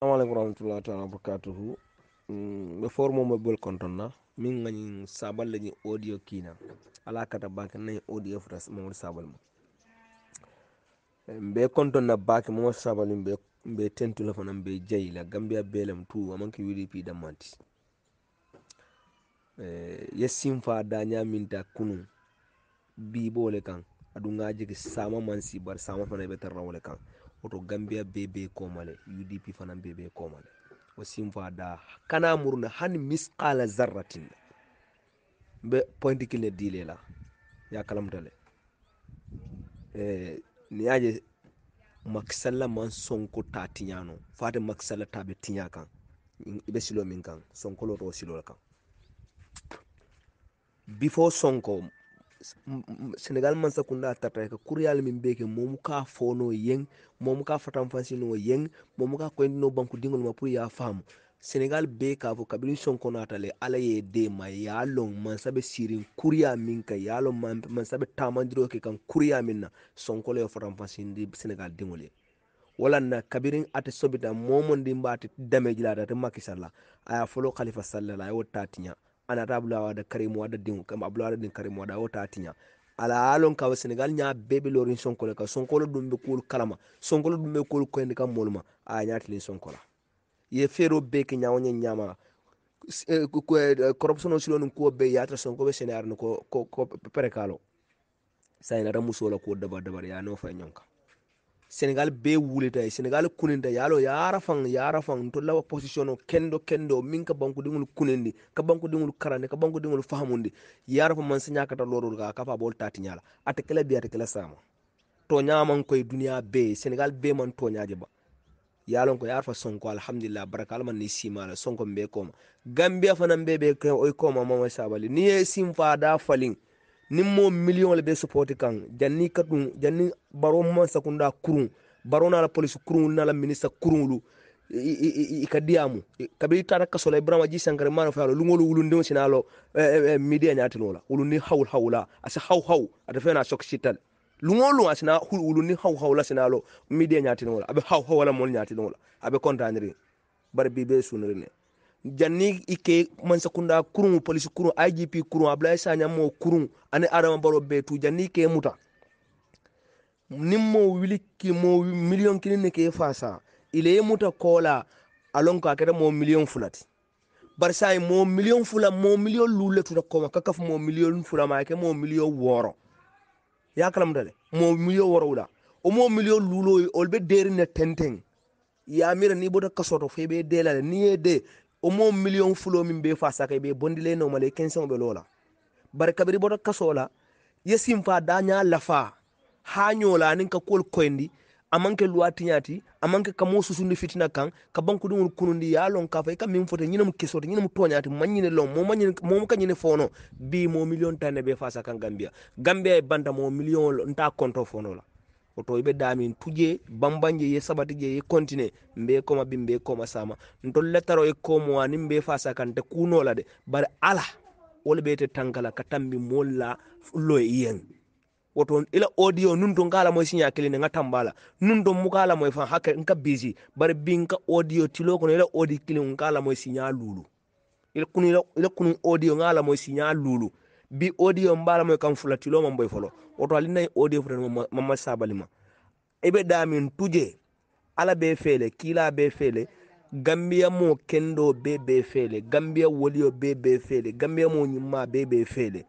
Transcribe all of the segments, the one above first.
salamu aleykum warahmatullahi taala wabarakatuhu mm, ɓe formomoe bol contonna min gañi saballe ji audio kiina ala kata bake nayi audio fota mamadou sabal ma mbe contonna bake mamadou sabal mi mbe tentula fana mbe jayila gambia belem tu amanke udp dammanti e, yessim fa da ñaminta kunu biɓole kan aɗu gajigi sama mansi bar sama fana ɓe tan rawle kan woto gambia bee bee koomale udp fana bee be komale o simfa da kana murna han misqala zarratin be point kile dile la ya kalamtale eh ni maksalla man sonko ta tiñano fata maksalla ta ɓe tiña kan ɓe silo min kan sonkolo to silola kan bifo sonko senegal mansa kunda tata ka kuryal min beke momu ka fono yeng momu ka fatan fansino yeng momu ka koyndino banku dingol ma pour ya fam senegal be k'a fɔ son sɔnkɔnata le ala ye de ma y'a lɔn mansa bɛ sirin kuriya min ka y'a lɔn mansa bɛ taamandiro kɛ kan kuriya min na son ko le fatam na kabiri senegal tɛ sɔn bi ta mɔmɔnden b'a tɛ dɛmɛ jila a tɛ makisa la a y'a fɔlɔ kalifa salila a y'o ta tiɲa ana ta bula da kare mu da din kam abula da kare mu da wata tinya ala alon ka senegal nya bebe lorin sonkolo ka sonkolo dum be kul kalama sonkolo dum be kul ko kam molma a nya tilin sonkola ye fero be nya wonya nyama eh, eh, corruption o silon ko be yatra sonko be senar ko ko pere kalo sai na ramuso la ko daba daba ya no fa nyonka senegal be wulita e senegal kuninta yalo yara fan yara fan to lawa position kendo kendo min ka dingul kunindi ka banku dingul karandi ka dingul fahamundi yara fa man siñakata lorol ka fa bol nyala ate kela bi ate kela sama man koy duniya be senegal be man toñaje ba yalo ko fa sonko alhamdulillah baraka man ni simala sonko be koma gambia nan be be oy koma mama sabali ni ye simfa da falin ni mo million le be support kan janni kadun janni baro ma sakunda kurun baro na la police kurun na la ministre kurunlu ikadiyamu kabiri tara kasola ibrahima ji sankare mana fa lu ngolu wulunde sina lo media nyaati lola wulundi hawl hawla asa haw haw ata fena sok shital lu ngolu asina hul wulundi haw hawla sina lo media nyaati lola abe haw hawla mon nyaati lola abe kontanri bar bibe sunrine janni ike mansa kunda kurun polisi kurun igp kurun abdullahi sanya mo kurun ani adama baro betu janni ike muta ni mo wili ki mo miliyon kelen ne ke fasa ile ye muta la alon ka kera mo miliyon fulati barisa ye mo miliyon fula mo miliyon lule tuta kɔma ka kafu mo miliyon fila ma a ke mo miliyon woro ya kala mutale mo miliyon wɔɔrɔ wula o mo miliyon lulo olbe deri ne tenteng ya mira ni bota kasoto febe dela ni ye de o mo million fulo min be fa saka be bondile no male 15 be lola bar kabiri bota kasola yesim fa danya lafa ha nyola nin ka kol koindi amanke luwati nyati amanke kamo susundi fitina kan ka banku dum kunundi ya lon ka fa ka min fote nyina mu kisoto tonyati manyine lon mo manyine mo ka nyine fono bi mo million tane be fa saka gambia gambia e banda mo million nta konto fono la oto ɓe damin tuje bambanje ye sabati je ye continue be koma bi be koma sama ntol lettaro e komowani be fasa kante kunola de bare ala wole ɓeyte tankala ka tambi molla lo e yen woto ila audio nun to ngala moy signa kelene nga tambala nun to mukala moy fa hakke nka bizi bar binka audio tilo ko ila audio kelene ngala moy signa lulu ila kunu ila kunu audio ngala moy signa lulu bi audio mbalamo kam fulatiloma boy folo woto alinayi audio fu mamadi sabalima eɓe damin tuje ala be feele kiila be feele gambiya mo kendo be be feele gambiya woliyo be be feele gambiya mo ñimma be be feele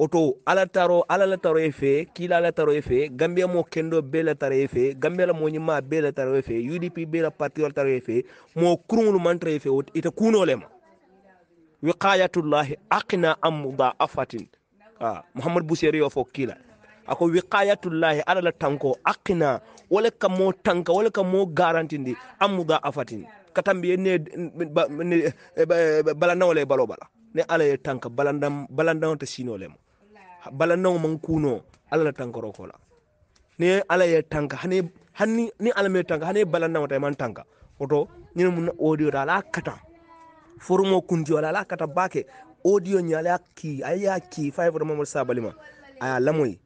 oto ala taro ala la taro e fe kiila la taro e fe gambiya mo kendo be la taro e fe gambiya la moñimma be la taro e fe udp be la partiol taro e fe mo kurugolu mantara e fe ita kuunolema wiqayatullahi aqna an mudaafatin ah, muhammad bouseri yo fo ako wiqayatullahi ala la tanko aqna wala ka mo tanka wala ka mo garantindi an mudaafatin katambi ne balandaŋo balo bala ne ala ye tanka balandaŋo te sino le mo kuno ala la tankaro ko ne ala ye tanka hani ni ala me tanka hani balandaŋo ta man tanka oto ñene mu odiyo ta ala forumo kundi wala ala kata bake audio nyala ki aya ki five da mamar sa balima aya lamoy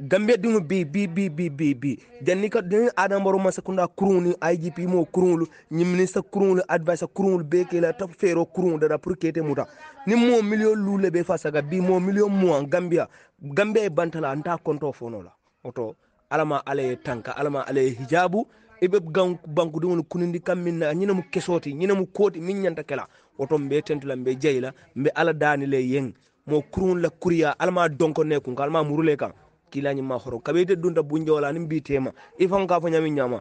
gambe dinu bi bi bi bi bi bi janni ka dinu adam baro masa kunda kuruni igp mo kurulu ni minister kurulu advisor kurulu be ke la top fero kurulu da pour kete muta ni mo million lule be fasa ga bi mo million mo gambia gambe bantala anta konto fonola oto alama ale tanka alama ale hijabu ebe gank banku diŋolu kunindi kaŋ miŋ na ñine mu kesooti ñine mu kooti miŋ ñanta ke la woto mbe tentula mbe jeyla mbe ala dani le yeng mo kuruŋolu la kuriya alma donko ne kun ka ala ma muru le horo kabe ite dunta bunjawo la aniŋ biiteema i faŋo ka fo ñamiŋ ñama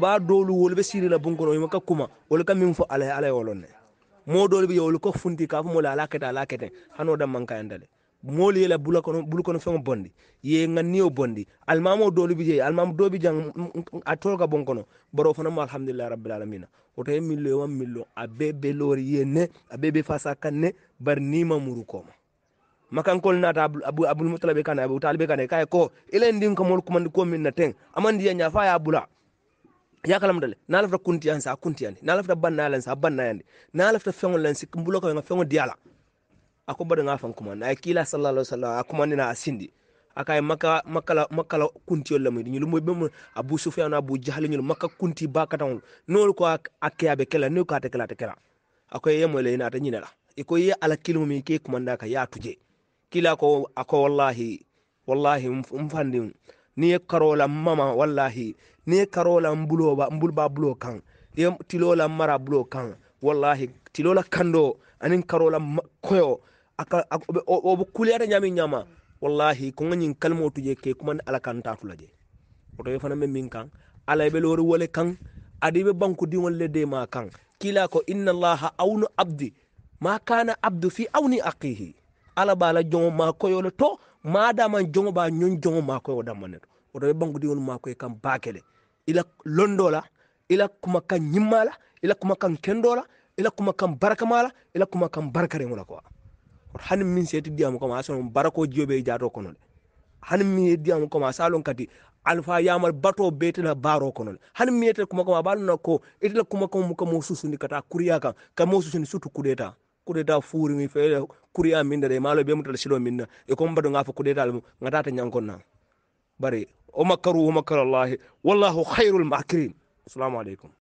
ba dolu wol be sirila la bunkono ima ka kuma wol ka min fo ala ala yolone mo dolu be yol ko funti ka fo moolu la kete ala kete hani wo manka maŋ moolu ye bula kono bulu kono feŋo bondi ye ŋanniyo bondi almamo doolu bi je almamo doo bi jaŋ a toolu ka boŋ kono boro fana mu alhamdulilahi rabbil alamina woto ye millo lo ye maŋ min a bee be loori ye ne a bee be fasa kan ne bari niŋ ma muru kooma makankol naata abulmutalabe kana abu talibe kana kay ko ila ndin kamol kumandi ko min na teŋ amandi nya fa ya bula ya kalam le na lafta kuntiyandi sa kuntiyandi na lafta bannayalandi sa bannayandi na lafta feŋol lan sik mbulo ko nga feŋo diala ako bada nga fan kuma na kila sallallahu alaihi wasallam akuma ni na asindi akay maka makala makala kunti yolla mi ñu moy bem abu sufyan abu jahl ñu maka kunti ba katan nol ko akke abe kala ni ko ate kala te kala akoy yemo le na ta ñina la iko ye ala kilimu mi ke kuma ndaka ya tuje kila ko ako wallahi wallahi mfandi ni karola mama wallahi ni karola mbuloba mbulba bulo kan tilola mara bulo kan wallahi tilola kando anin karola koyo akaoɓe kuleyata ñami ñama wallahi koŋañin kalimotuje ke kumani ala kan tatula je otoɓe fana me min kan ala ɓe lori wole kan adiɓe banku diwolle de ma kan kila ko inna llaha awnu abdi ma kana abdu fi awni aqihi ala bala jogo ma koyole to ma daman jogo ba ñon jogo ma koyo dammane to otoɓe banku diwol makoye kan bakele ila londola ila kuma kan ñimmala ila kuma kan kendola ila kuma kan barakamala ila kuma kan barakarewola quoi hani min seti diyamu kama asonon barako jiyo be jato kono le hani min ye diyamu kama asalon kati alfa yamal bato be tela baro kono le hani min yete kuma kama balna ko itela kuma kama muka mo ni kata kuriya kan ka mo ni sutu kudeta kudeta furi mi fele kuriya min da malo e be mutala silo min e ko mbado ngafa kudeta almu ngatata nyankon na bari o makaru o makarallahi wallahu khairul makirin assalamu alaikum